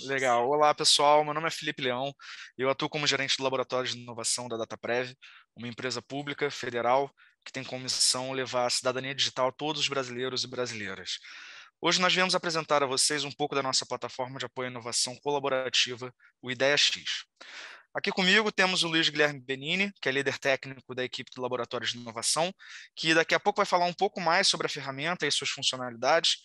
Legal. Olá, pessoal. Meu nome é Felipe Leão. Eu atuo como gerente do Laboratório de Inovação da DataPrev, uma empresa pública federal que tem como missão levar a cidadania digital a todos os brasileiros e brasileiras. Hoje nós viemos apresentar a vocês um pouco da nossa plataforma de apoio à inovação colaborativa, o Ideia X. Aqui comigo temos o Luiz Guilherme Benini, que é líder técnico da equipe do Laboratório de Inovação, que daqui a pouco vai falar um pouco mais sobre a ferramenta e suas funcionalidades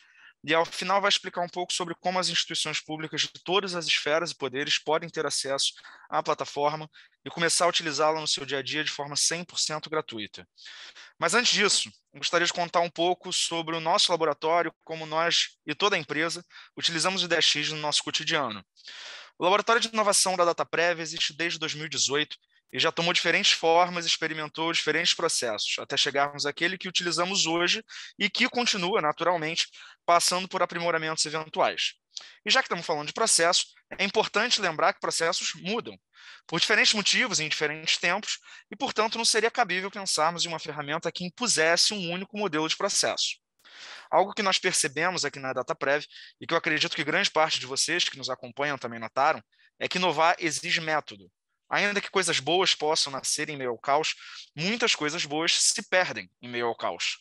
e ao final vai explicar um pouco sobre como as instituições públicas de todas as esferas e poderes podem ter acesso à plataforma e começar a utilizá-la no seu dia a dia de forma 100% gratuita. Mas antes disso, gostaria de contar um pouco sobre o nosso laboratório, como nós e toda a empresa utilizamos o 10x no nosso cotidiano. O Laboratório de Inovação da DataPrev existe desde 2018 e já tomou diferentes formas, experimentou diferentes processos, até chegarmos àquele que utilizamos hoje e que continua, naturalmente, passando por aprimoramentos eventuais. E já que estamos falando de processos, é importante lembrar que processos mudam, por diferentes motivos, em diferentes tempos, e, portanto, não seria cabível pensarmos em uma ferramenta que impusesse um único modelo de processo. Algo que nós percebemos aqui na Data Prévia e que eu acredito que grande parte de vocês que nos acompanham também notaram, é que inovar exige método, Ainda que coisas boas possam nascer em meio ao caos, muitas coisas boas se perdem em meio ao caos.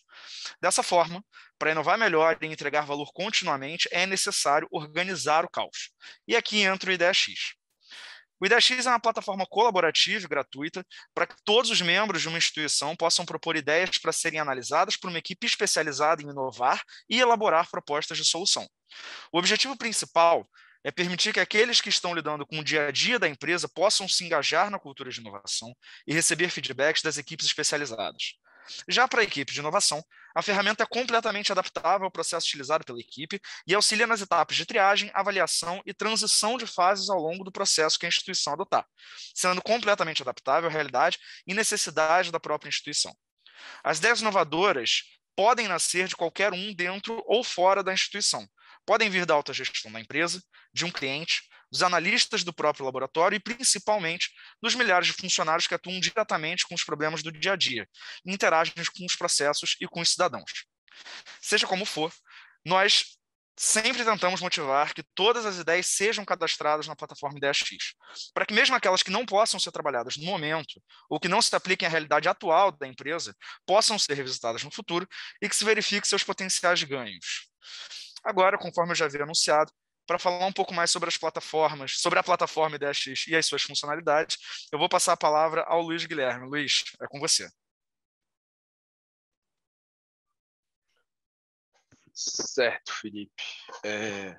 Dessa forma, para inovar melhor e entregar valor continuamente, é necessário organizar o caos. E aqui entra o IdeaX. O IdeaX é uma plataforma colaborativa e gratuita para que todos os membros de uma instituição possam propor ideias para serem analisadas por uma equipe especializada em inovar e elaborar propostas de solução. O objetivo principal é permitir que aqueles que estão lidando com o dia a dia da empresa possam se engajar na cultura de inovação e receber feedbacks das equipes especializadas. Já para a equipe de inovação, a ferramenta é completamente adaptável ao processo utilizado pela equipe e auxilia nas etapas de triagem, avaliação e transição de fases ao longo do processo que a instituição adotar, sendo completamente adaptável à realidade e necessidade da própria instituição. As ideias inovadoras podem nascer de qualquer um dentro ou fora da instituição. Podem vir da alta gestão da empresa, de um cliente, dos analistas do próprio laboratório e principalmente dos milhares de funcionários que atuam diretamente com os problemas do dia a dia, interagem com os processos e com os cidadãos. Seja como for, nós sempre tentamos motivar que todas as ideias sejam cadastradas na plataforma IDEAX, para que mesmo aquelas que não possam ser trabalhadas no momento ou que não se apliquem à realidade atual da empresa possam ser revisitadas no futuro e que se verifique seus potenciais ganhos. Agora, conforme eu já havia anunciado, para falar um pouco mais sobre as plataformas, sobre a plataforma IDEAX e as suas funcionalidades, eu vou passar a palavra ao Luiz Guilherme. Luiz, é com você. Certo, Felipe. É...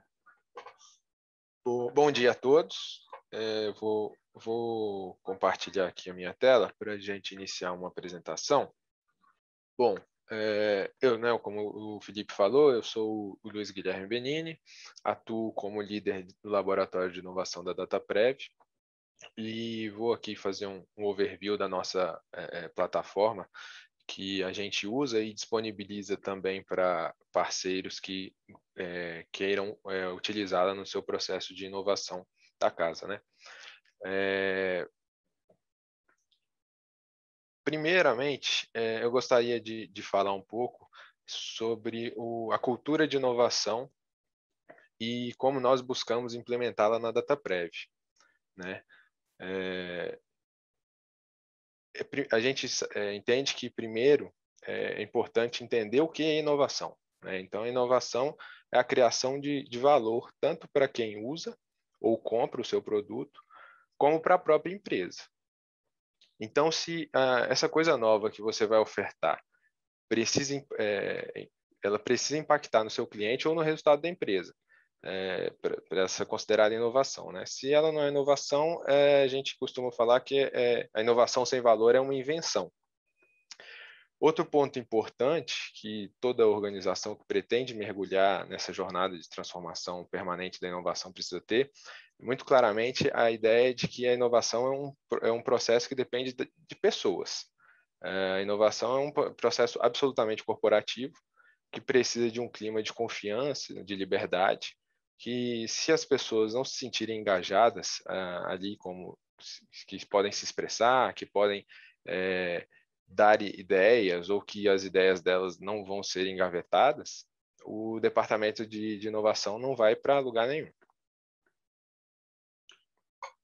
Bom dia a todos. É, vou, vou compartilhar aqui a minha tela para a gente iniciar uma apresentação. Bom, é, eu, né, como o Felipe falou, eu sou o Luiz Guilherme Benini, atuo como líder do Laboratório de Inovação da DataPrev e vou aqui fazer um, um overview da nossa é, é plataforma que a gente usa e disponibiliza também para parceiros que é, queiram é, utilizá-la no seu processo de inovação da casa, né? É, Primeiramente, eh, eu gostaria de, de falar um pouco sobre o, a cultura de inovação e como nós buscamos implementá-la na DataPrev. Né? Eh, é, a gente é, entende que, primeiro, é importante entender o que é inovação. Né? Então, a inovação é a criação de, de valor tanto para quem usa ou compra o seu produto, como para a própria empresa. Então, se ah, essa coisa nova que você vai ofertar precisa, é, ela precisa impactar no seu cliente ou no resultado da empresa, é, para ser considerada inovação. Né? Se ela não é inovação, é, a gente costuma falar que eh, a inovação sem valor é uma invenção. Outro ponto importante que toda organização que pretende mergulhar nessa jornada de transformação permanente da inovação precisa ter muito claramente a ideia é de que a inovação é um, é um processo que depende de, de pessoas. É, a inovação é um processo absolutamente corporativo, que precisa de um clima de confiança, de liberdade, que se as pessoas não se sentirem engajadas ah, ali, como que podem se expressar, que podem é, dar ideias ou que as ideias delas não vão ser engavetadas, o departamento de, de inovação não vai para lugar nenhum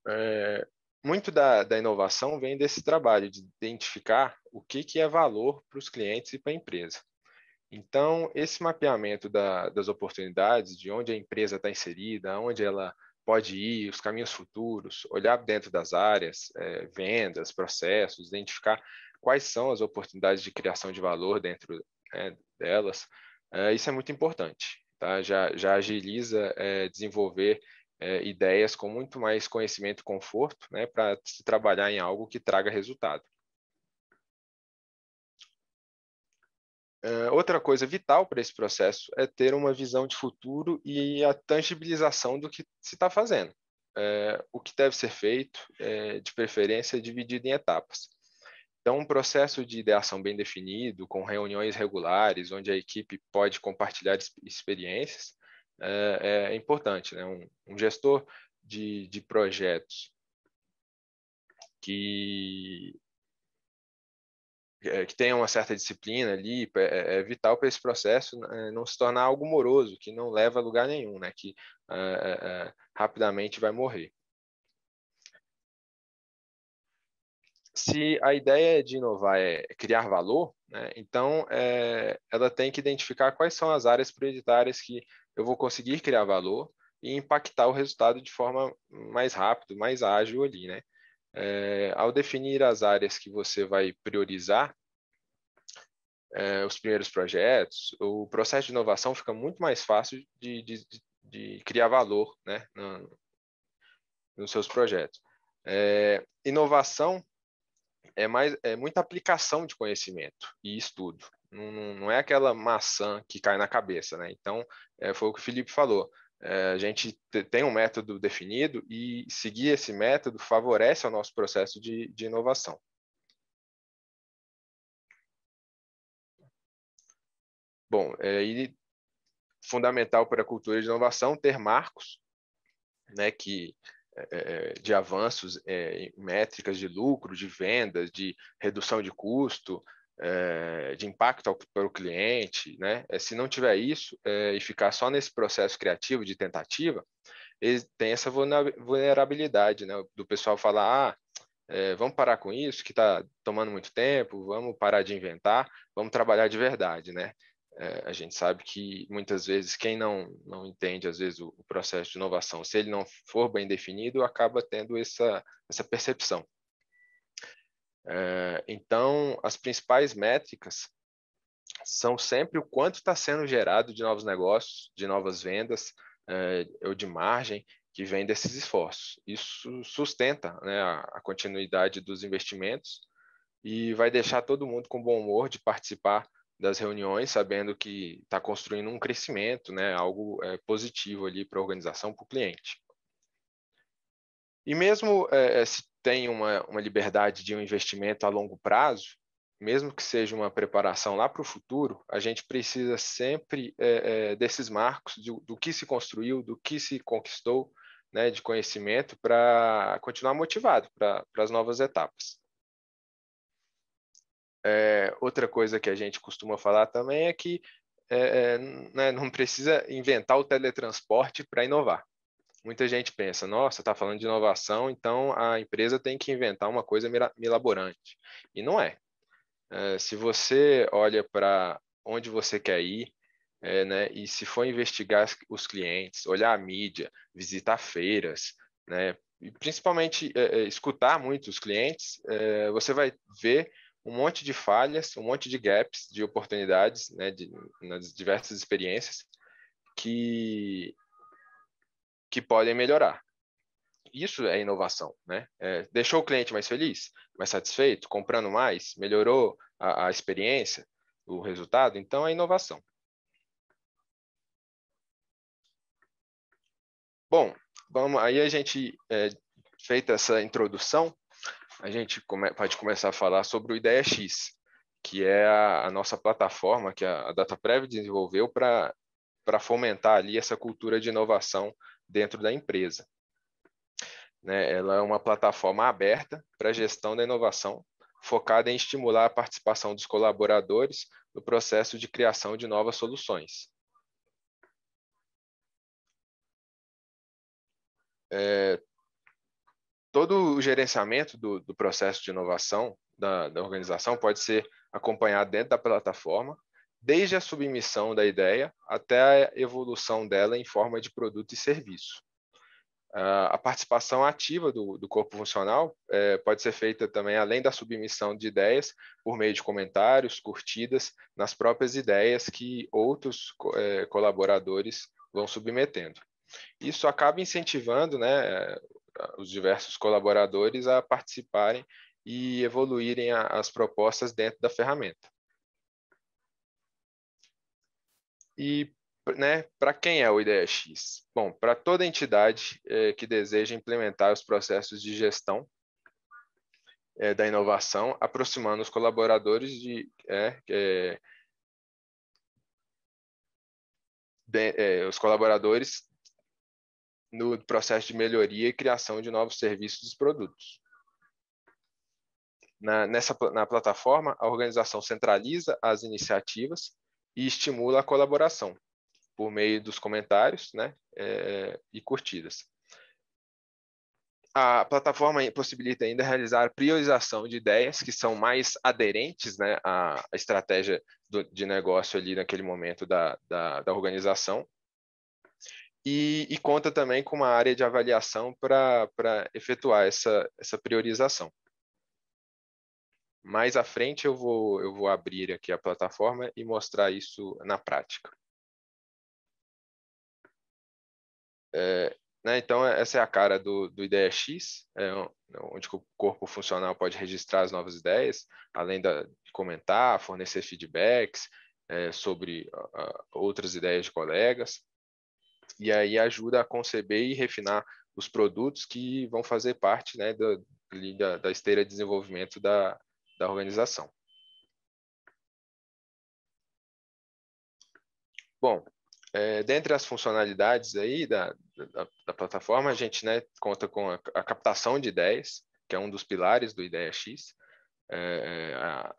é, muito da, da inovação vem desse trabalho de identificar o que, que é valor para os clientes e para a empresa. Então, esse mapeamento da, das oportunidades, de onde a empresa está inserida, onde ela pode ir, os caminhos futuros, olhar dentro das áreas, é, vendas, processos, identificar quais são as oportunidades de criação de valor dentro é, delas, é, isso é muito importante. Tá? Já, já agiliza é, desenvolver é, ideias com muito mais conhecimento e conforto né, para se trabalhar em algo que traga resultado. É, outra coisa vital para esse processo é ter uma visão de futuro e a tangibilização do que se está fazendo. É, o que deve ser feito, é, de preferência, dividido em etapas. Então, um processo de ideação bem definido, com reuniões regulares, onde a equipe pode compartilhar experiências, é, é importante. Né? Um, um gestor de, de projetos que é, que tenha uma certa disciplina ali é, é, é vital para esse processo né? não se tornar algo moroso que não leva a lugar nenhum, né? Que rapidamente vai morrer. Se a ideia de inovar é criar valor, né, então é, ela tem que identificar quais são as áreas prioritárias que eu vou conseguir criar valor e impactar o resultado de forma mais rápido, mais ágil ali, né? É, ao definir as áreas que você vai priorizar, é, os primeiros projetos, o processo de inovação fica muito mais fácil de, de, de criar valor né, no, nos seus projetos. É, inovação é, mais, é muita aplicação de conhecimento e estudo. Não, não, é aquela maçã que cai na cabeça, né? Então, é, foi o que o Felipe falou. É, a gente tem um método definido e seguir esse método favorece o nosso processo de, de inovação. Bom, é, e fundamental para a cultura de inovação ter marcos né, que, é, é, de avanços é, métricas de lucro, de vendas, de redução de custo, é, de impacto para o cliente, né? É, se não tiver isso é, e ficar só nesse processo criativo de tentativa, ele tem essa vulnerabilidade, né? Do pessoal falar, ah, vamos parar com isso que está tomando muito tempo, vamos parar de inventar, vamos trabalhar de verdade, né? a gente sabe que muitas vezes quem não, não entende às vezes o, o processo de inovação, se ele não for bem definido, acaba tendo essa, essa percepção. É, então, as principais métricas são sempre o quanto está sendo gerado de novos negócios, de novas vendas é, ou de margem que vem desses esforços. Isso sustenta né, a continuidade dos investimentos e vai deixar todo mundo com bom humor de participar das reuniões, sabendo que está construindo um crescimento, né, algo é, positivo ali para a organização, para o cliente. E mesmo é, se tem uma, uma liberdade de um investimento a longo prazo, mesmo que seja uma preparação lá para o futuro, a gente precisa sempre é, é, desses marcos do, do, que se construiu, do que se conquistou, né, de conhecimento para continuar motivado para as novas etapas. É, outra coisa que a gente costuma falar também é que é, é, né, não precisa inventar o teletransporte para inovar muita gente pensa, nossa, está falando de inovação, então a empresa tem que inventar uma coisa milaborante. E não é. é se você olha para onde você quer ir, é, né, e se for investigar os clientes, olhar a mídia, visitar feiras, né, e principalmente é, escutar muito os clientes, você vai ver um monte de falhas, um monte de gaps, de oportunidades, né, de, nas diversas experiências, que que podem melhorar. Isso é inovação, né? É, deixou o cliente mais feliz, mais satisfeito, comprando mais, melhorou a, a experiência, o resultado, então é inovação. Bom, vamos, aí a gente, é, feita essa introdução, a gente come, pode começar a falar sobre o Ideia X, que é a, a nossa plataforma que a, a DataPrev desenvolveu para fomentar ali essa cultura de inovação dentro da empresa. Né? Ela é uma plataforma aberta para gestão da inovação, focada em estimular a participação dos colaboradores no processo de criação de novas soluções. É, todo o gerenciamento do, do processo de inovação da, da, organização pode ser acompanhado dentro da plataforma desde a submissão da ideia até a evolução dela em forma de produto e serviço. Ah, a participação ativa do, do corpo funcional é, pode ser feita também além da submissão de ideias, por meio de comentários, curtidas nas próprias ideias que outros é, colaboradores vão submetendo. Isso acaba incentivando né, é, os diversos colaboradores a participarem e evoluírem as propostas dentro da ferramenta. E né, para quem é o IDEX? Bom, para toda entidade é, que deseja implementar os processos de gestão é, da inovação, aproximando os colaboradores de, é, é de é, os colaboradores no processo de melhoria e criação de novos serviços e produtos. Na, nessa, na plataforma, a organização centraliza as iniciativas e estimula a colaboração por meio dos comentários né, é, e curtidas. A plataforma possibilita ainda realizar priorização de ideias que são mais aderentes né, à estratégia do, de negócio ali naquele momento da, da, da organização. E, e, conta também com uma área de avaliação para efetuar essa, essa priorização. Mais à frente eu vou, eu vou abrir aqui a plataforma e mostrar isso na prática. É, né, então, essa é a cara do, do Ideia X, é, é onde o corpo funcional pode registrar as novas ideias, além de comentar, fornecer feedbacks é, sobre outras ideias de colegas, e aí ajuda a conceber e refinar os produtos que vão fazer parte né, da, da esteira de desenvolvimento da, da organização. Bom, é, dentre as funcionalidades aí da, da, da plataforma, a gente né, conta com a, a, captação de ideias, que é um dos pilares do Ideia X. É, é a,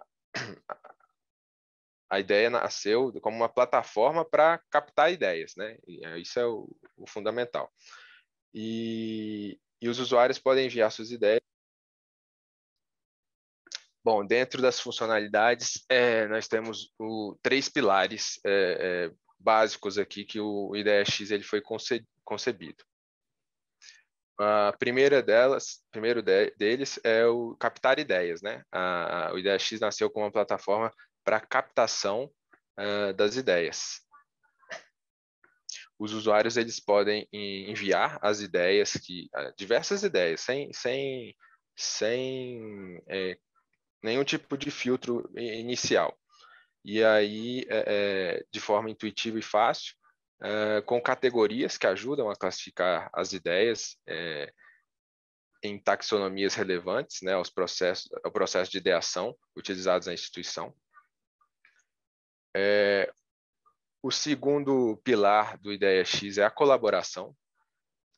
a, ideia nasceu como uma plataforma para captar ideias, né? É, isso é o, o fundamental. E, e os usuários podem enviar suas ideias Bom, dentro das funcionalidades, é, nós temos o, três pilares é, é, básicos aqui que o idea ele foi conce, concebido. A primeira delas, primeiro de, deles é o captar ideias, né? A, a, o IDEX nasceu como uma plataforma para captação uh, das ideias. Os usuários eles podem enviar as ideias que ah, diversas ideias, sem sem sem é, nenhum tipo de filtro inicial. E aí, é, é, de forma intuitiva e fácil, é, com categorias que ajudam a classificar as ideias é, em taxonomias relevantes, né, aos processos, ao processo de ideação utilizados na instituição. É, o segundo pilar do idea X é a colaboração,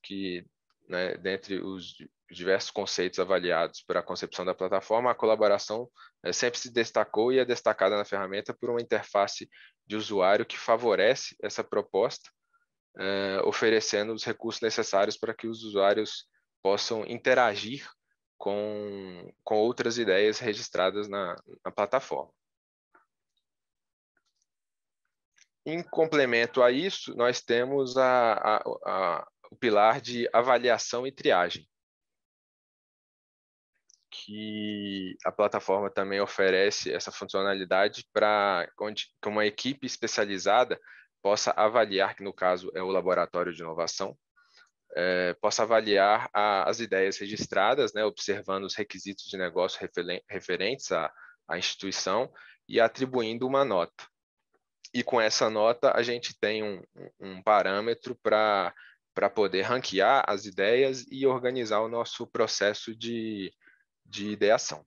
que né, dentre os diversos conceitos avaliados para a concepção da plataforma, a colaboração eh, sempre se destacou e é destacada na ferramenta por uma interface de usuário que favorece essa proposta, eh, oferecendo os recursos necessários para que os usuários possam interagir com, com outras ideias registradas na, na plataforma. Em complemento a isso, nós temos a, a, a, o pilar de avaliação e triagem que a plataforma também oferece essa funcionalidade para que uma equipe especializada possa avaliar, que no caso é o laboratório de inovação, é, possa avaliar a, as ideias registradas, né, observando os requisitos de negócio referentes à, à instituição e atribuindo uma nota. E com essa nota, a gente tem um, um parâmetro para poder ranquear as ideias e organizar o nosso processo de, de ideação.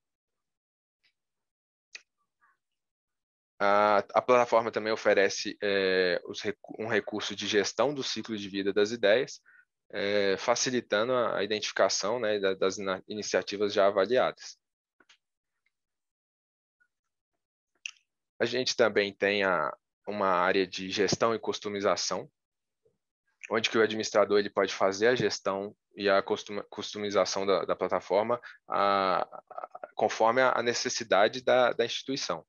A, a plataforma também oferece é, os, um recurso de gestão do ciclo de vida das ideias, é, facilitando a, identificação né, das iniciativas já avaliadas. A gente também tem a, uma área de gestão e customização, onde que o administrador ele pode fazer a gestão e a customização da, da plataforma a, a, conforme a necessidade da, da instituição.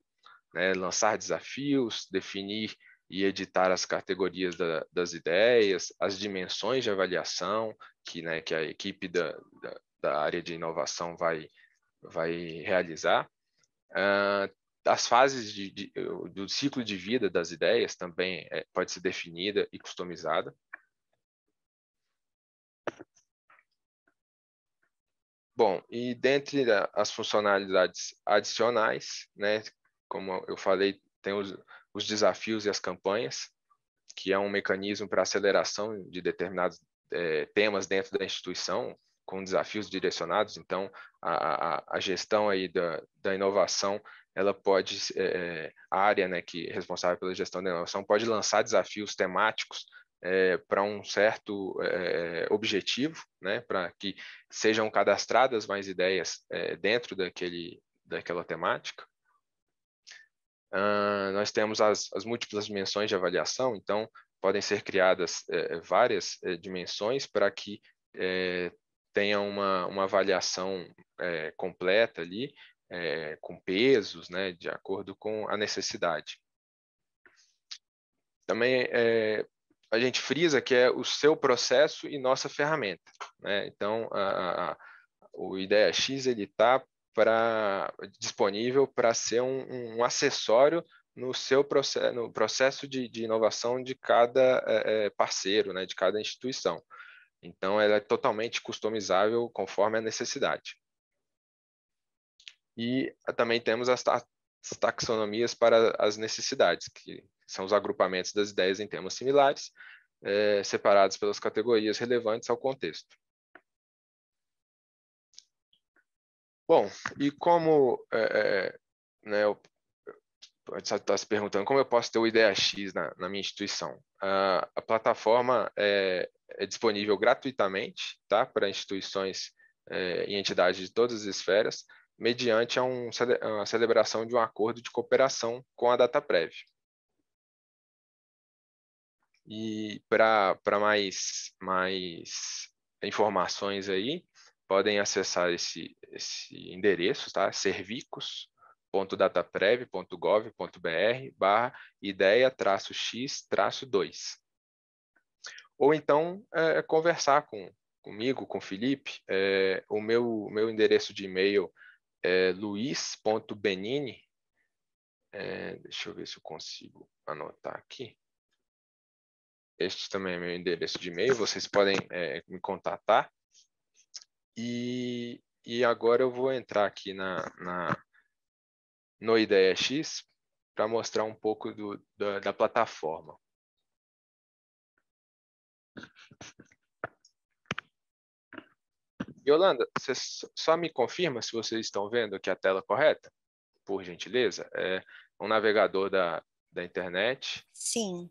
Né? Lançar desafios, definir e editar as categorias da, das ideias, as dimensões de avaliação que, né, que a equipe da, da, área de inovação vai, vai realizar, uh, as fases de, de, do ciclo de vida das ideias também é, pode ser definida e customizada. Bom, e dentre as funcionalidades adicionais, né, como eu falei, tem os, os desafios e as campanhas, que é um mecanismo para aceleração de determinados é, temas dentro da instituição, com desafios direcionados. Então, a, a, a gestão aí da, da inovação, ela pode, é, é, a área né, que é responsável pela gestão da inovação, pode lançar desafios temáticos é, eh, para um certo é, objetivo, né, para que sejam cadastradas mais ideias é, dentro daquele, daquela temática. Uh, nós temos as, as, múltiplas dimensões de avaliação, então podem ser criadas várias dimensões para que tenha uma, uma avaliação completa ali, com pesos, né, de acordo com a necessidade. Também a gente frisa que é o seu processo e nossa ferramenta. Né? Então, a, a, o Ideia X está disponível para ser um, um, acessório no seu processo, no processo de, de, inovação de cada é, é, parceiro, né? de cada instituição. Então, ela é totalmente customizável conforme a necessidade. E também temos as taxonomias para as necessidades, que são os agrupamentos das ideias em temas similares, é, separados pelas categorias relevantes ao contexto. Bom, e como é, é né, eu, está se perguntando como eu posso ter o IDEA X na, na minha instituição. A, a plataforma é, é, disponível gratuitamente tá, para instituições é, e entidades de todas as esferas, mediante a, um, a celebração de um acordo de cooperação com a DataPrev. E para mais, mais informações aí, podem acessar esse, esse endereço, tá? servicos.dataprev.gov.br barra ideia x 2. Ou então é, é, conversar com, comigo, com o Felipe, é, o meu, meu endereço de e-mail é luiz.benini, é, deixa eu ver se eu consigo anotar aqui, este também é meu endereço de e-mail, vocês podem é, me contatar. E, e agora eu vou entrar aqui na, na no Ideia X para mostrar um pouco do, da, da plataforma. Yolanda, você só me confirma se vocês estão vendo aqui a tela correta, por gentileza? É um navegador da, da internet. Sim.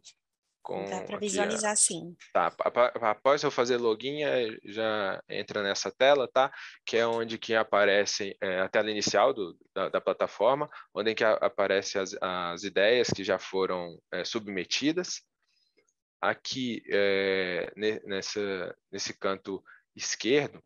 Com Dá para visualizar a... sim. Tá, após eu fazer login, eh, já entra nessa tela, tá? Que é onde que aparece é, a tela inicial do, da, da, plataforma, onde é que aparece as, as, ideias que já foram é, submetidas. Aqui, é, nessa, nesse canto esquerdo,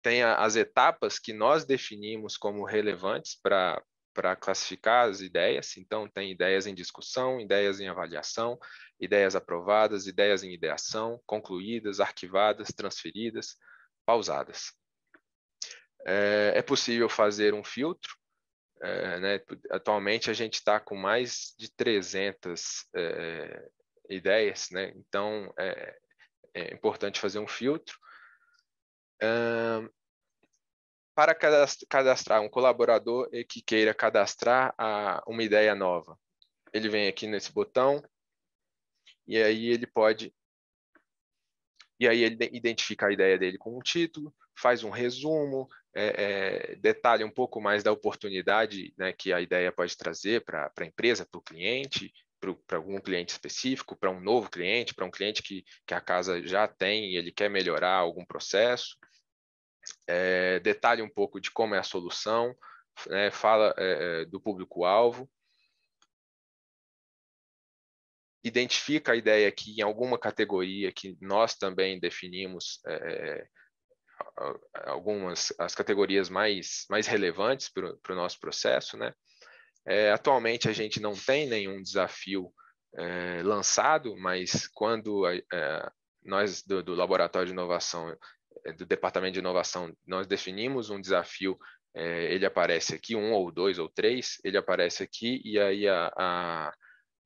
tem a, as etapas que nós definimos como relevantes para para classificar as ideias, então tem ideias em discussão, ideias em avaliação, ideias aprovadas, ideias em ideação, concluídas, arquivadas, transferidas, pausadas. É, é possível fazer um filtro, é, né? atualmente a gente está com mais de 300 é, eh, ideias, né? então é, é, importante fazer um filtro. Um, para cadastrar um colaborador que queira cadastrar a, uma ideia nova, ele vem aqui nesse botão e aí ele pode e aí ele identifica a ideia dele com um título, faz um resumo, é, é, detalha um pouco mais da oportunidade né, que a ideia pode trazer para a empresa, para o cliente, para algum cliente específico, para um novo cliente, para um cliente que, que a casa já tem e ele quer melhorar algum processo é, detalha um pouco de como é a solução, né, fala é, é, do público-alvo, identifica a ideia que em alguma categoria que nós também definimos é, é algumas as categorias mais, mais relevantes para o pro nosso processo, né? É, atualmente a gente não tem nenhum desafio é, lançado, mas quando a, é, nós do, do, Laboratório de Inovação é, do Departamento de Inovação, nós definimos um desafio, é, ele aparece aqui, um ou dois ou três, ele aparece aqui e aí a, a,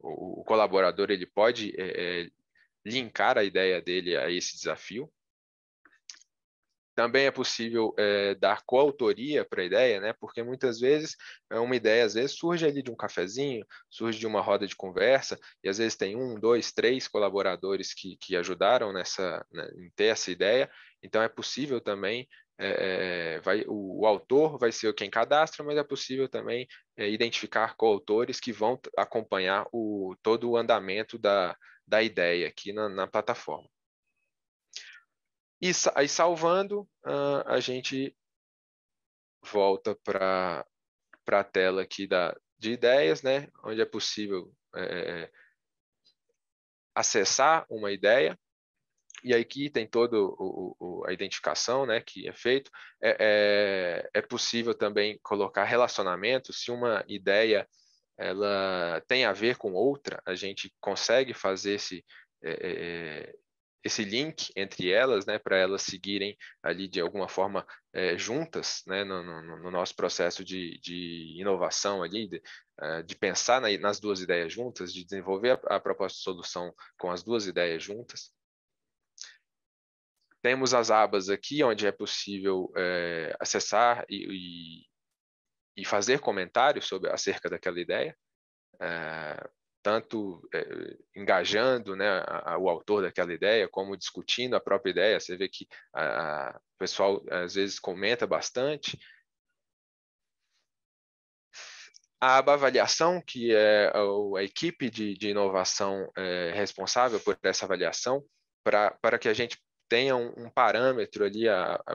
o, o, colaborador ele pode é, é linkar a ideia dele a esse desafio. Também é possível é, dar coautoria para a ideia, né? porque muitas vezes é uma ideia às vezes surge ali de um cafezinho, surge de uma roda de conversa, e às vezes tem um, dois, três colaboradores que, que ajudaram nessa, né, em ter essa ideia, então é possível também é, vai, o, o, autor vai ser quem cadastra, mas é possível também é, identificar coautores que vão acompanhar o, todo o andamento da, da ideia aqui na, na plataforma. E aí, salvando, uh, a gente volta para a tela aqui da, de ideias, né? onde é possível é, é, é acessar uma ideia. E aí tem toda a identificação né, que é feito. É, é, é, possível também colocar relacionamento. Se uma ideia ela tem a ver com outra, a gente consegue fazer esse, é, é esse link entre elas, né, para elas seguirem ali de alguma forma é, juntas, né, no, no, no, nosso processo de, de inovação ali, de, é, de pensar nas duas ideias juntas, de desenvolver a, a proposta de solução com as duas ideias juntas. Temos as abas aqui, onde é possível é, acessar e, e, e, fazer comentários sobre, acerca daquela ideia. É, tanto é, engajando né, a, a, o autor daquela ideia, como discutindo a própria ideia. Você vê que a, o pessoal às vezes comenta bastante. A aba avaliação, que é a, equipe de, de inovação é, responsável por essa avaliação, para que a gente tenha um, um parâmetro ali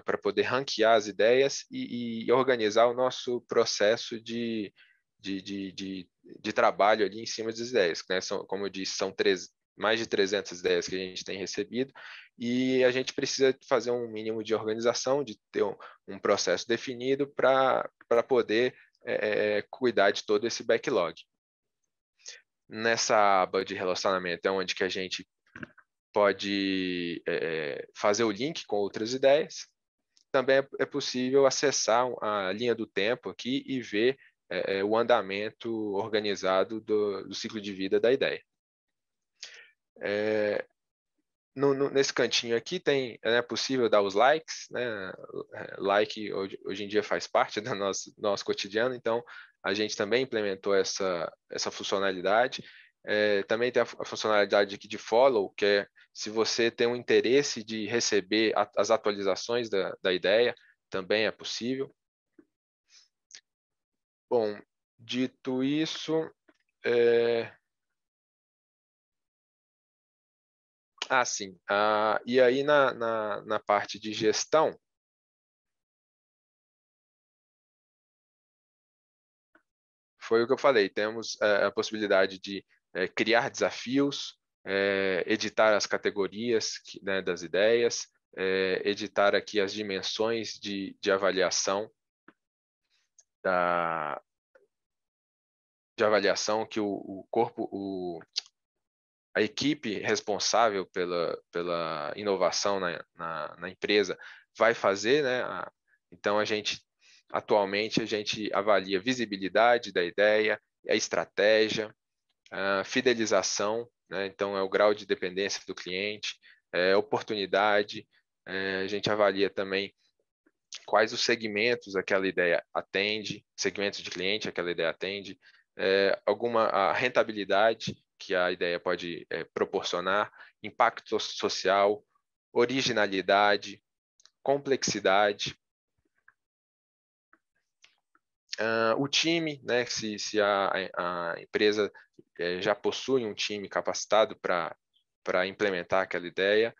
para poder ranquear as ideias e, e organizar o nosso processo de, de, de, de de trabalho ali em cima das ideias, né? São, como eu disse, são três, mais de 300 ideias que a gente tem recebido e a gente precisa fazer um mínimo de organização, de ter um, um processo definido para poder é, é, cuidar de todo esse backlog. Nessa aba de relacionamento é onde que a gente pode é, é fazer o link com outras ideias. Também é, é possível acessar a linha do tempo aqui e ver é, é, o andamento organizado do, do, ciclo de vida da ideia. É, no, no, nesse cantinho aqui tem né, é possível dar os likes, né? É, like hoje, hoje em dia faz parte do nosso, nosso cotidiano, então a gente também implementou essa, essa funcionalidade. É, também tem a, a, funcionalidade aqui de follow, que é se você tem um interesse de receber a, as atualizações da, da ideia, também é possível. Bom, dito isso. É... Ah, sim. Ah, e aí, na, na, na parte de gestão. Foi o que eu falei: temos é, a possibilidade de é, criar desafios, é, editar as categorias né, das ideias, é, editar aqui as dimensões de, de avaliação da, de avaliação que o, o corpo, o, a equipe responsável pela, pela inovação na, na, na empresa vai fazer, né? então a gente atualmente a gente avalia visibilidade da ideia, a estratégia, a fidelização, né? então é o grau de dependência do cliente, é oportunidade, é, a gente avalia também quais os segmentos aquela ideia atende, segmentos de cliente aquela ideia atende, é, alguma a rentabilidade que a ideia pode é, proporcionar, impacto social, originalidade, complexidade. Uh, o time, né, se, se a, a empresa é, já possui um time capacitado para implementar aquela ideia,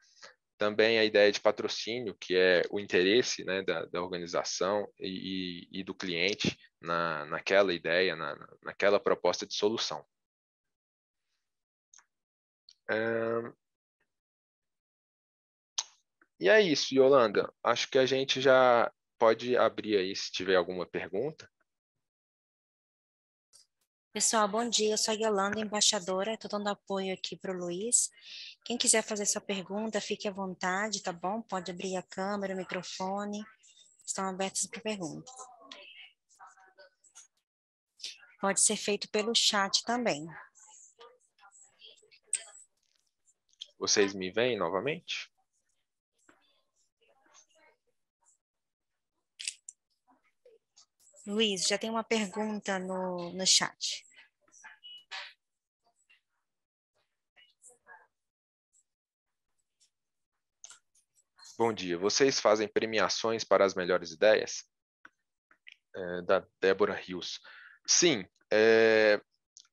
também a ideia de patrocínio, que é o interesse né, da, da organização e, e, do cliente na, naquela ideia, na, naquela proposta de solução. Um... E é isso, Yolanda. Acho que a gente já pode abrir aí se tiver alguma pergunta. Pessoal, bom dia. Eu sou a Yolanda, embaixadora. Estou dando apoio aqui para o Luiz. Quem quiser fazer sua pergunta, fique à vontade, tá bom? Pode abrir a câmera, o microfone. Estão abertos para perguntas. Pode ser feito pelo chat também. Vocês me veem novamente? Luiz, já tem uma pergunta no, no chat. Bom dia. Vocês fazem premiações para as melhores ideias? É, da Débora Rios. Sim. É,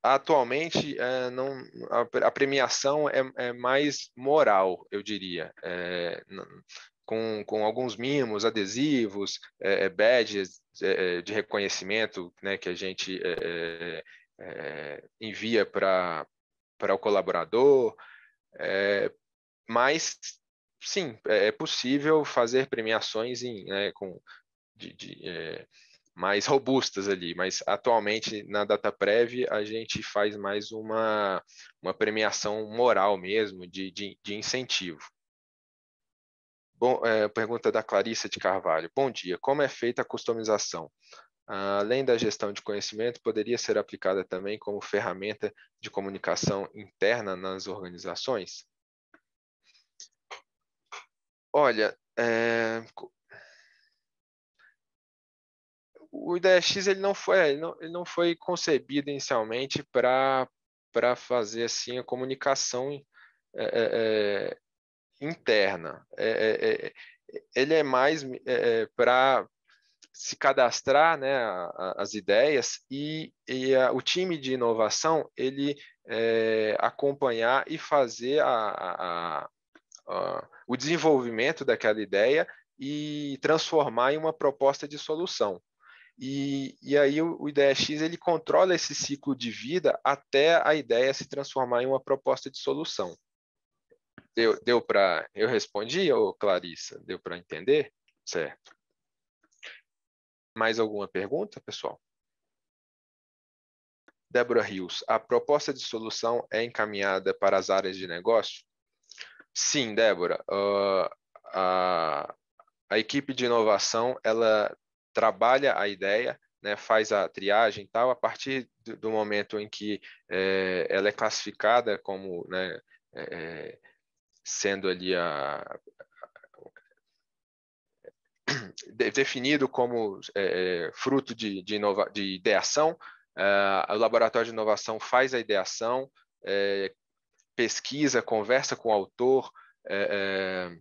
atualmente, é, não, a, a premiação é, é mais moral, eu diria. É, com, com, alguns mimos, adesivos, é, badges de reconhecimento né, que a gente envia para o colaborador, mas sim, é, é possível fazer premiações em, né, com, de, de, é, mais robustas ali, mas atualmente na data prévia a gente faz mais uma, uma premiação moral mesmo, de, de, de incentivo. Bom, é, pergunta da Clarissa de Carvalho. Bom dia, como é feita a customização? Além da gestão de conhecimento, poderia ser aplicada também como ferramenta de comunicação interna nas organizações? Olha, é... o IDEX ele não foi, é, ele não, ele não foi concebido inicialmente para para fazer assim a comunicação eh, eh, é, é, interna. É, ele é mais para se cadastrar né, as ideias e, e a, o time de inovação ele é, acompanhar e fazer a, a, o desenvolvimento daquela ideia e transformar em uma proposta de solução. E, e aí o, o Ideia X ele controla esse ciclo de vida até a ideia se transformar em uma proposta de solução. Deu, deu para. Eu respondi, ô Clarissa? Deu para entender? Certo. Mais alguma pergunta, pessoal? Débora Rios, a proposta de solução é encaminhada para as áreas de negócio? Sim, Débora. Uh, a, a equipe de inovação ela trabalha a ideia, né, faz a triagem e tal, a partir do momento em que é, ela é classificada como né, é, sendo ali a, definido como é, fruto de, de, inova, de ideação, o laboratório de inovação faz a ideação, é, pesquisa, conversa com o autor, é, é,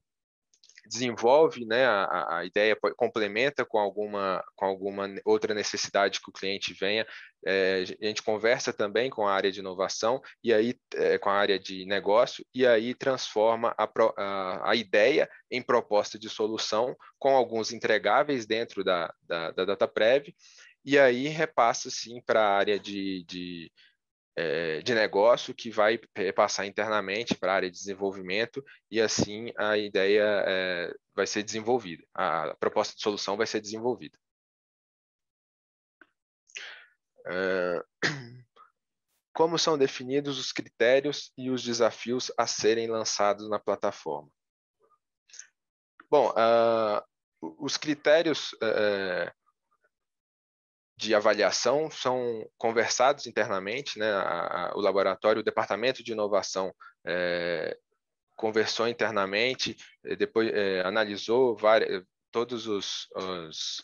desenvolve né, a, a, ideia, complementa com alguma, com alguma outra necessidade que o cliente venha. É, a gente conversa também com a área de inovação e aí com a área de negócio e aí transforma a, a, a, ideia em proposta de solução com alguns entregáveis dentro da, da, da prévia e aí repassa sim para a área de, de é, de negócio que vai passar internamente para a área de desenvolvimento e assim a ideia é, vai ser desenvolvida, a proposta de solução vai ser desenvolvida. Eh, como são definidos os critérios e os desafios a serem lançados na plataforma? Bom, uh, os critérios uh, de avaliação são conversados internamente, né? A, a, o laboratório, o departamento de inovação é, conversou internamente, eh, depois é, analisou várias, todos os, os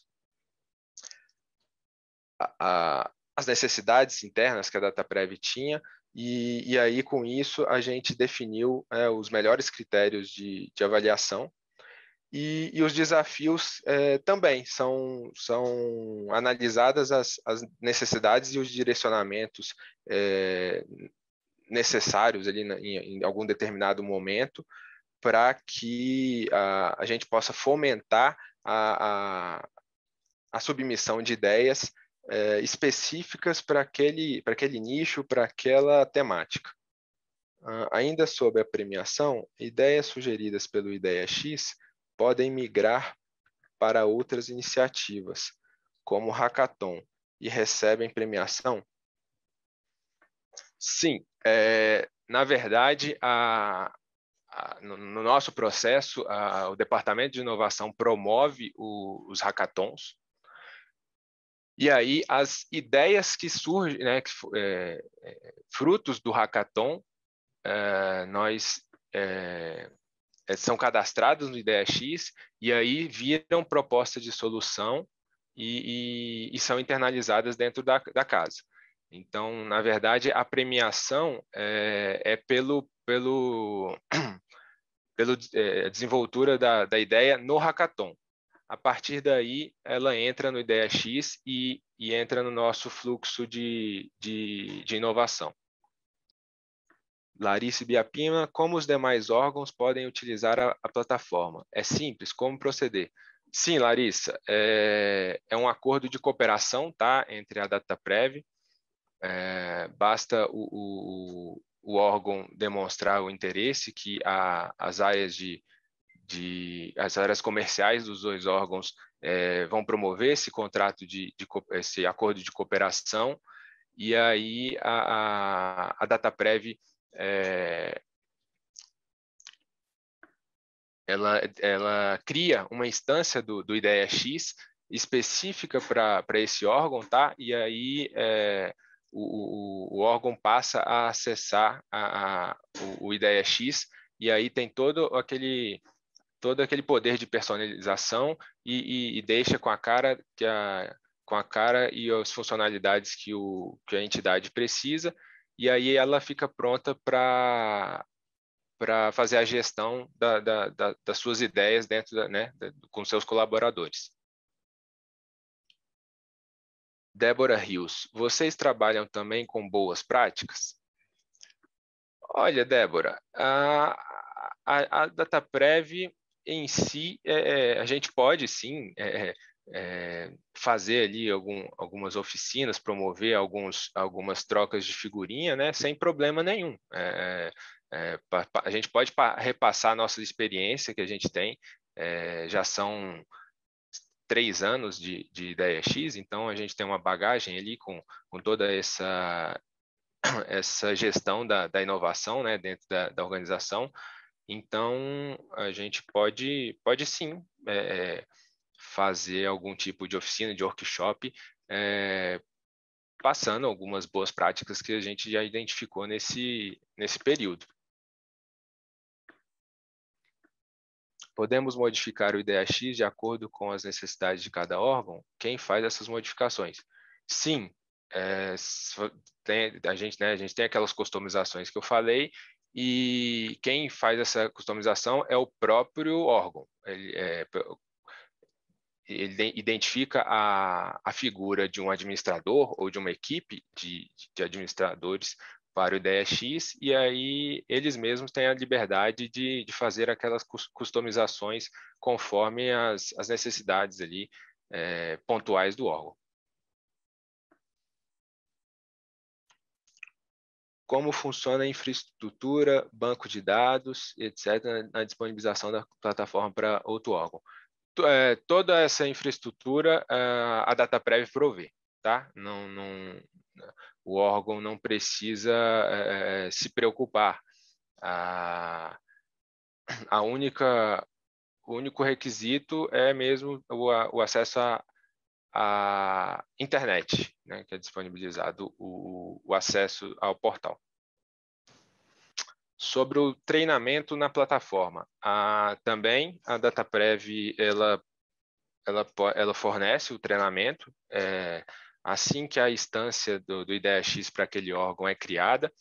a, as necessidades internas que a DataPrev tinha e, e aí com isso a gente definiu é, os melhores critérios de, de avaliação e, e os desafios é, também são, são analisadas as, as necessidades e os direcionamentos é, necessários ali na, em, em, algum determinado momento para que a, a, gente possa fomentar a, a, a submissão de ideias é, específicas para aquele, aquele nicho, para aquela temática. Uh, ainda sobre a premiação, ideias sugeridas pelo Ideia X podem migrar para outras iniciativas, como o Hackathon, e recebem premiação? Sim, é, na verdade, a, a, no, no, nosso processo, a, o Departamento de Inovação promove o, os hackathons, e aí as ideias que surgem, né, que, é, é, frutos do hackathon, é, nós é, é, são cadastrados no IDEAX e aí viram proposta de solução e, e, e são internalizadas dentro da, da, casa. Então, na verdade, a premiação é, é pelo, pelo, pelo é, desenvoltura da, da, ideia no hackathon. A partir daí, ela entra no IDEAX e, e entra no nosso fluxo de, de, de inovação. Larissa Biapima, como os demais órgãos podem utilizar a, a plataforma? É simples, como proceder? Sim, Larissa, é, é, um acordo de cooperação tá, entre a DataPrev, é, basta o, o, o, órgão demonstrar o interesse que a, as áreas de, de, as áreas comerciais dos dois órgãos é, vão promover esse contrato de, de, esse acordo de cooperação e aí a, a, a DataPrev é, ela, ela cria uma instância do, do IDEA X específica para esse órgão, tá? E aí é, o, o, o, órgão passa a acessar a, a, o, o IDEA X e aí tem todo aquele todo aquele poder de personalização e, e, e deixa com a cara que a, com a cara e as funcionalidades que, o, que a entidade precisa e aí ela fica pronta para para fazer a gestão da, da, da, das suas ideias dentro da, né, com seus colaboradores. Débora Rios, vocês trabalham também com boas práticas? Olha, Débora, a, a, a DataPrev em si, é, é, a gente pode sim é, é é, fazer ali algum, algumas oficinas, promover alguns, algumas trocas de figurinha, né, sem problema nenhum. É, é, é pa, pa, a gente pode pa, repassar a nossa experiência que a gente tem, é, já são três anos de, de ideia X, então a gente tem uma bagagem ali com, com toda essa, essa gestão da, da inovação né, dentro da, da organização. Então, a gente pode, pode sim é, é fazer algum tipo de oficina, de workshop, é, passando algumas boas práticas que a gente já identificou nesse, nesse período. Podemos modificar o IDEA-X de acordo com as necessidades de cada órgão? Quem faz essas modificações? Sim, é, tem, a, gente, né, a gente tem aquelas customizações que eu falei, e quem faz essa customização é o próprio órgão. Ele, é, ele identifica a, a figura de um administrador ou de uma equipe de, de administradores para o ideia X, e aí eles mesmos têm a liberdade de, de fazer aquelas customizações conforme as, as necessidades ali é, pontuais do órgão. Como funciona a infraestrutura, banco de dados, etc., na disponibilização da plataforma para outro órgão é, toda essa infraestrutura eh, a DataPrev provê, tá? Não, não, o órgão não precisa eh, se preocupar. A, a única, o único requisito é mesmo o, o acesso à, à internet, né, que é disponibilizado o, o acesso ao portal sobre o treinamento na plataforma. A, também a DataPrev ela, ela, ela fornece o treinamento é, assim que a instância do, do IDEA-X para aquele órgão é criada.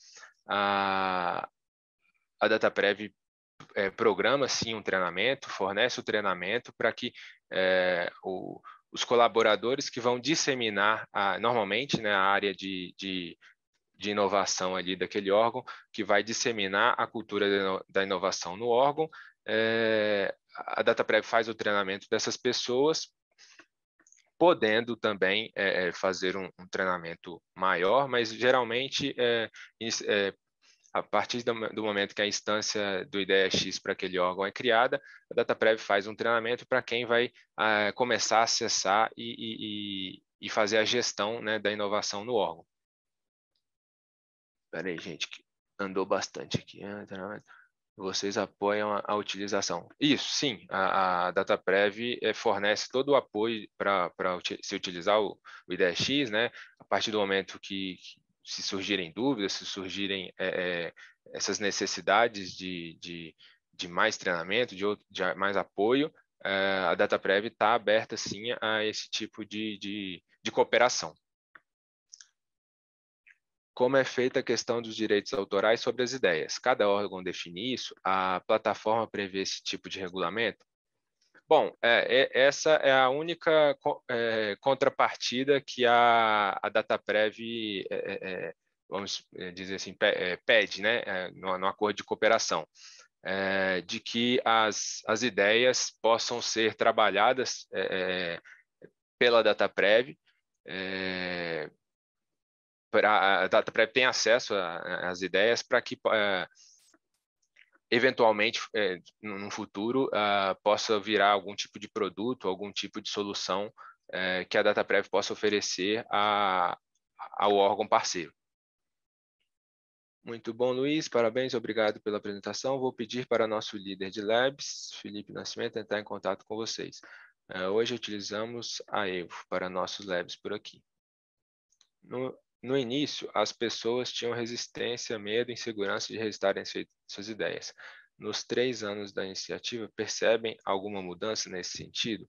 A, a DataPrev é, programa sim um treinamento, fornece o treinamento para que é, o, os colaboradores que vão disseminar a, normalmente né, a área de, de de inovação ali daquele órgão, que vai disseminar a cultura da inovação no órgão. É, a DataPrev faz o treinamento dessas pessoas, podendo também é, é, fazer um, um, treinamento maior, mas geralmente é, é a partir do momento que a instância do IDEA-X para aquele órgão é criada, a DataPrev faz um treinamento para quem vai é, começar a acessar e, e, e fazer a gestão né, da inovação no órgão. Peraí aí, gente, que andou bastante aqui. Né? Vocês apoiam a, a utilização. Isso, sim, a, a DataPrev eh, fornece todo o apoio para se utilizar o, o IDEX, né? A partir do momento que, que se surgirem dúvidas, se surgirem é, é, essas necessidades de, de, de mais treinamento, de, outro, de mais apoio, a DataPrev está aberta, sim, a esse tipo de, de, de cooperação como é feita a questão dos direitos autorais sobre as ideias. Cada órgão define isso? A plataforma prevê esse tipo de regulamento? Bom, é, é, essa é a única é, contrapartida que a, a DataPrev, é, é, é, vamos dizer assim, pede né, no, no acordo de cooperação, de que as, as ideias possam ser trabalhadas pela DataPrev, é, para a DataPrep tem acesso às ideias para que uh, eventualmente uh, no futuro uh, possa virar algum tipo de produto, algum tipo de solução eh, que a DataPrev possa oferecer a, ao órgão parceiro. Muito bom, Luiz. Parabéns, obrigado pela apresentação. Vou pedir para nosso líder de labs, Felipe Nascimento, entrar em contato com vocês. hoje utilizamos a EVO para nossos labs por aqui. No no início, as pessoas tinham resistência, medo e insegurança de resistarem às suas ideias. Nos três anos da iniciativa, percebem alguma mudança nesse sentido?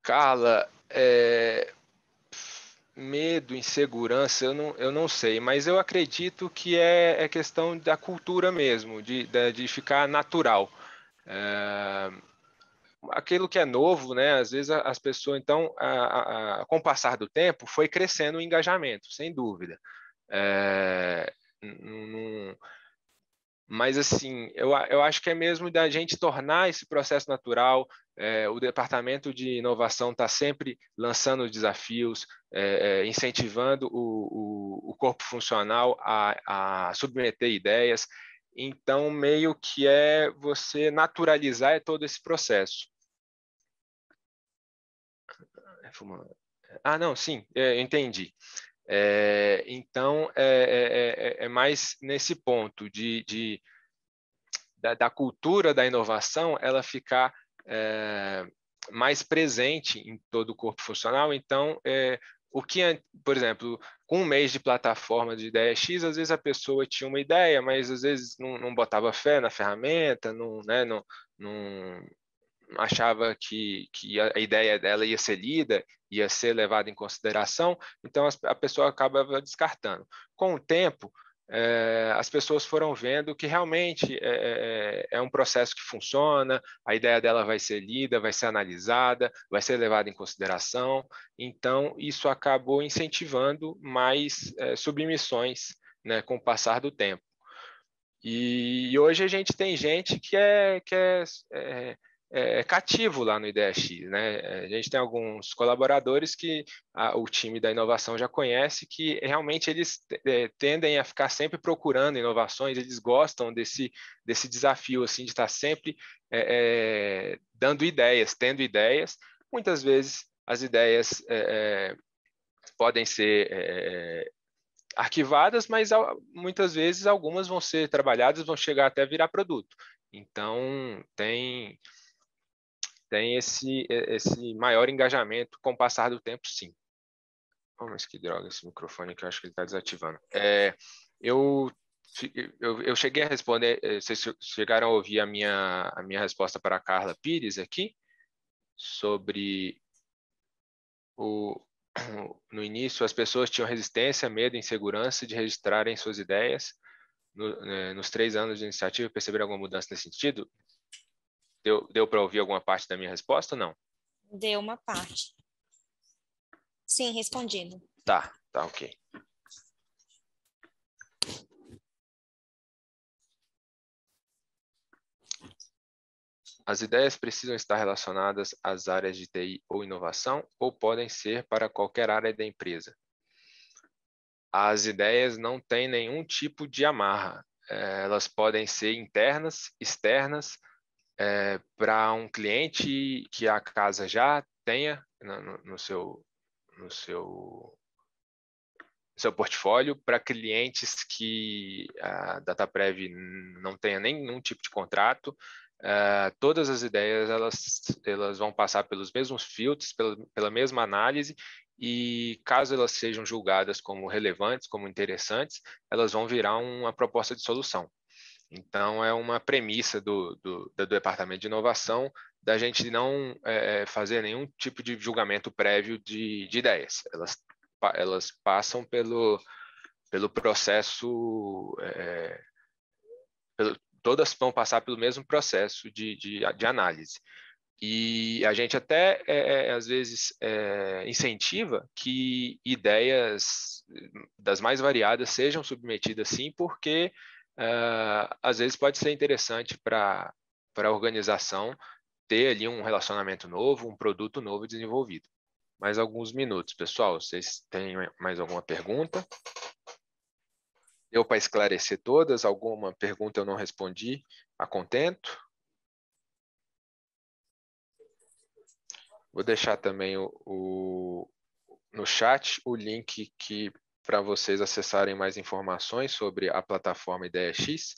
Carla, é... medo, insegurança, eu não, eu não sei, mas eu acredito que é, é questão da cultura mesmo, de, de, de ficar natural. É aquilo que é novo, né? Às vezes as pessoas, então, a, a, com o passar do tempo, foi crescendo o engajamento, sem dúvida. É, num, mas, assim, eu, eu acho que é mesmo da gente tornar esse processo natural. É, o departamento de inovação está sempre lançando desafios, é, é, incentivando o, o, o, corpo funcional a, a submeter ideias. Então, meio que é você naturalizar é todo esse processo. É fumando. É, ah, não, sim, eu é, entendi. É, então, é, é, é, é, mais nesse ponto de, de da, da, cultura da inovação ela ficar mais presente em todo o corpo funcional. Então, o que, por exemplo, com um mês de plataforma de ideia X, às vezes a pessoa tinha uma ideia, mas às vezes não, não botava fé na ferramenta, não, né, não, não, achava que, que a ideia dela ia ser lida, ia ser levada em consideração, então a pessoa acaba descartando. Com o tempo, é, as pessoas foram vendo que realmente é é, é, é, um processo que funciona, a ideia dela vai ser lida, vai ser analisada, vai ser levada em consideração, então isso acabou incentivando mais é, submissões né, com o passar do tempo. E hoje a gente tem gente que é, que é, é é, é, cativo lá no IDEAX, né? É, a gente tem alguns colaboradores que a, o time da inovação já conhece, que realmente eles é, tendem a ficar sempre procurando inovações, eles gostam desse, desse desafio, assim, de estar sempre é, é, dando ideias, tendo ideias. Muitas vezes as ideias podem ser arquivadas, mas muitas vezes algumas vão ser trabalhadas, vão chegar até virar produto. Então, tem tem esse, esse maior engajamento com o passar do tempo, sim. Oh, mas que droga esse microfone que eu acho que ele está desativando. É, eu, eu, eu cheguei a responder, eh, vocês chegaram a ouvir a minha, a minha resposta para a Carla Pires aqui, sobre o, no início as pessoas tinham resistência, medo, insegurança de registrarem suas ideias. No, né, nos três anos de iniciativa, perceberam alguma mudança nesse sentido? Deu, deu para ouvir alguma parte da minha resposta ou não? Deu uma parte. Sim, respondido. Tá, tá, ok. As ideias precisam estar relacionadas às áreas de TI ou inovação, ou podem ser para qualquer área da empresa. As ideias não têm nenhum tipo de amarra. É, elas podem ser internas, externas, é, eh, para um cliente que a casa já tenha no, no seu no seu seu portfólio para clientes que a DataPrev não tenha nenhum tipo de contrato. Uh, todas as ideias elas, elas vão passar pelos mesmos filtros, pela, pela mesma análise, e caso elas sejam julgadas como relevantes, como interessantes, elas vão virar uma proposta de solução. Então, é uma premissa do, do, do Departamento de Inovação da gente não é, é, fazer nenhum tipo de julgamento prévio de, de ideias. Elas, elas passam pelo, pelo processo, é, pelo, todas vão passar pelo mesmo processo de, de, de análise. E a gente até, é, é às vezes, é, incentiva que ideias das mais variadas sejam submetidas, sim, porque uh, às vezes pode ser interessante para a organização ter ali um relacionamento novo, um produto novo desenvolvido. Mais alguns minutos, pessoal. Vocês têm mais alguma pergunta? eu para esclarecer todas? Alguma pergunta eu não respondi a contento? Vou deixar também o, o no chat o link que para vocês acessarem mais informações sobre a plataforma Ideia X,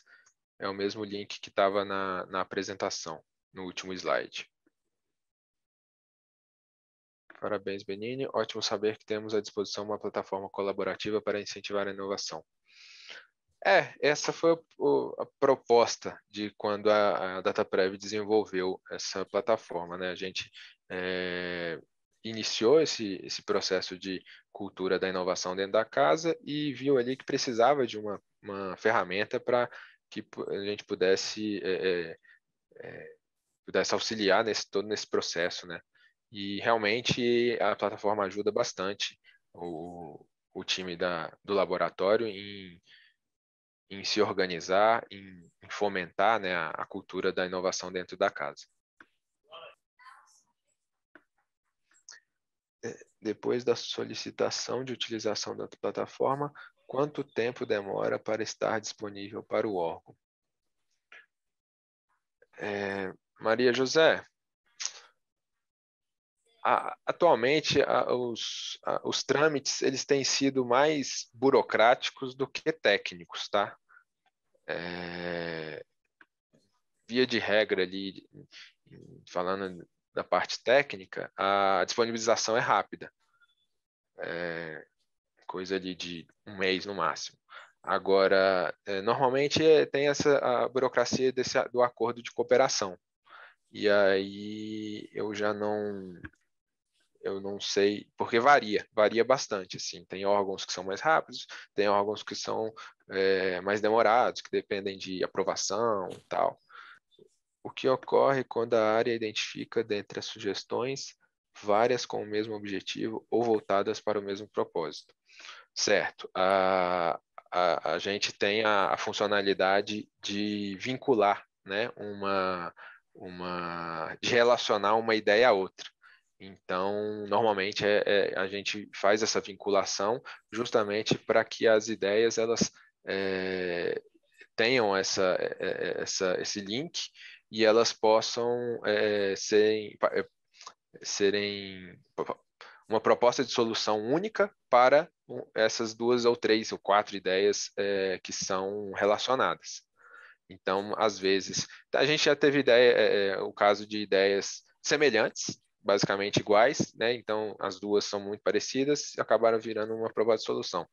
é o mesmo link que estava na, na apresentação, no último slide. Parabéns, Benini. Ótimo saber que temos à disposição uma plataforma colaborativa para incentivar a inovação. É, essa foi a, a proposta de quando a, a DataPrev desenvolveu essa plataforma. Né? A gente é, iniciou esse, esse processo de cultura da inovação dentro da casa e viu ali que precisava de uma, uma ferramenta para que a gente pudesse, é, é, é, pudesse auxiliar nesse, todo nesse processo, né? E realmente a plataforma ajuda bastante o, o time da, do laboratório em, em se organizar, em, em fomentar né, a, a cultura da inovação dentro da casa. depois da solicitação de utilização da plataforma, quanto tempo demora para estar disponível para o órgão. É, Maria José, a, atualmente a, os, a, os trâmites eles têm sido mais burocráticos do que técnicos, tá? É, via de regra ali, falando da parte técnica, a disponibilização é rápida. É coisa ali de um mês no máximo. Agora, é, normalmente é, tem essa a burocracia desse, do acordo de cooperação. E aí eu já não eu não sei, porque varia, varia bastante, assim, tem órgãos que são mais rápidos, tem órgãos que são é, mais demorados, que dependem de aprovação e tal o que ocorre quando a área identifica, dentre as sugestões, várias com o mesmo objetivo ou voltadas para o mesmo propósito. Certo, a, a, a gente tem a, a, funcionalidade de vincular, né, uma, uma, de relacionar uma ideia a outra. Então, normalmente é, é a gente faz essa vinculação justamente para que as ideias elas é, tenham essa, é, é, essa, esse link e elas possam é, serem, eh, serem uma proposta de solução única para essas duas ou três ou quatro ideias é, que são relacionadas. Então, às vezes, a gente já teve ideia, é, o caso de ideias semelhantes, basicamente iguais, né? Então, as duas são muito parecidas e acabaram virando uma proposta de solução.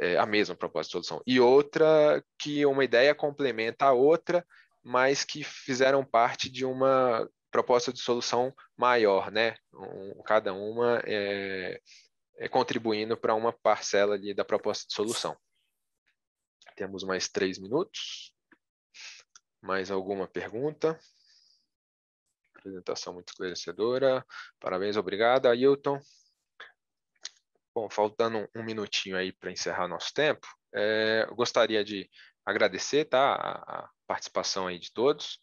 É, a mesma proposta de solução. E outra que uma ideia complementa a outra, mas que fizeram parte de uma proposta de solução maior, né? Um, cada uma é, é contribuindo para uma parcela ali da proposta de solução. Temos mais três minutos. Mais alguma pergunta? Apresentação muito esclarecedora. Parabéns, obrigado, Ailton. Bom, faltando um minutinho aí para encerrar nosso tempo, é, eu gostaria de agradecer tá, a, participação aí de todos.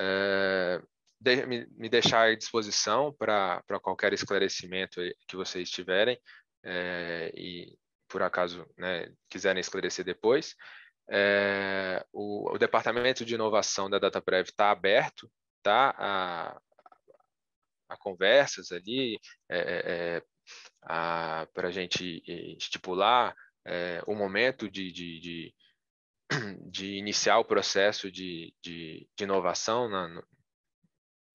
É, de, me, me, deixar à disposição para qualquer esclarecimento que vocês tiverem é, e por acaso né, quiserem esclarecer depois. É, o, o, departamento de inovação da DataPrev está aberto tá, a, a conversas ali, é, para é, é, a gente eh, estipular é, o momento de, de, de de iniciar o processo de, de, de inovação na, no,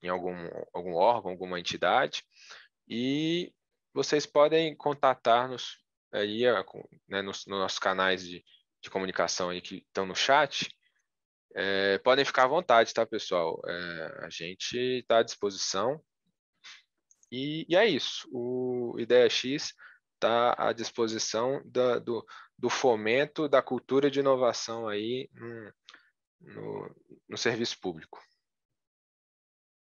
em algum, algum órgão, alguma entidade, e vocês podem contatar-nos aí né, nos, nos, nossos canais de, de comunicação aí que estão no chat. É, podem ficar à vontade, tá, pessoal? É, a gente está à disposição. E, e, é isso. O Ideia X está à disposição da, do, do fomento da cultura de inovação aí no, no, no serviço público.